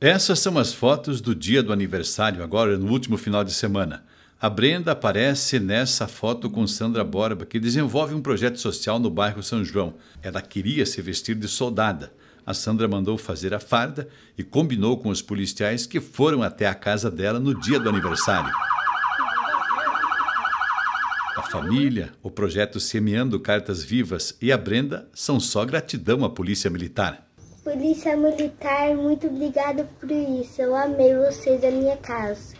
Essas são as fotos do dia do aniversário, agora no último final de semana. A Brenda aparece nessa foto com Sandra Borba, que desenvolve um projeto social no bairro São João. Ela queria se vestir de soldada. A Sandra mandou fazer a farda e combinou com os policiais que foram até a casa dela no dia do aniversário. A família, o projeto Semeando Cartas Vivas e a Brenda são só gratidão à Polícia Militar. Polícia Militar, muito obrigado por isso. Eu amei vocês da é minha casa.